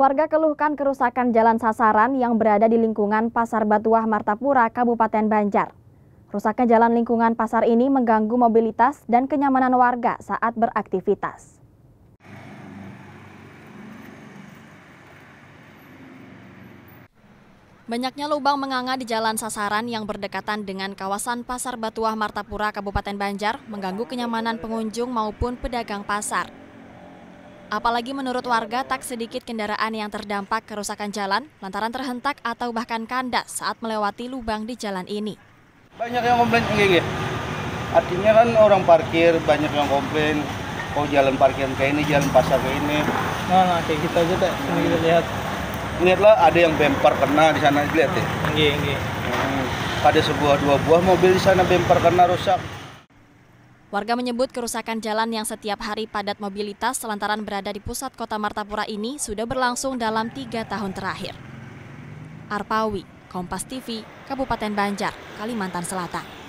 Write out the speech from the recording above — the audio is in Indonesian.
Warga keluhkan kerusakan jalan sasaran yang berada di lingkungan Pasar Batuah Martapura, Kabupaten Banjar. Rusaknya jalan lingkungan pasar ini mengganggu mobilitas dan kenyamanan warga saat beraktivitas. Banyaknya lubang menganga di jalan sasaran yang berdekatan dengan kawasan Pasar Batuah Martapura Kabupaten Banjar mengganggu kenyamanan pengunjung maupun pedagang pasar. Apalagi menurut warga tak sedikit kendaraan yang terdampak kerusakan jalan lantaran terhentak atau bahkan kandas saat melewati lubang di jalan ini. Banyak yang komplain enggak, enggak. Artinya kan orang parkir banyak yang komplain oh jalan parkir kayak ini, jalan pasar kayak ini. Nah, nah kayak gitu aja deh, ini kita lihat. Lihatlah ada yang bemper kena di sana, lihat deh. Enggak, enggak. Hmm, ada sebuah dua buah mobil di sana bemper kena rusak. Warga menyebut kerusakan jalan yang setiap hari padat mobilitas lantaran berada di pusat kota Martapura ini sudah berlangsung dalam tiga tahun terakhir. Arpawi, Kompas TV, Kabupaten Banjar, Kalimantan Selatan.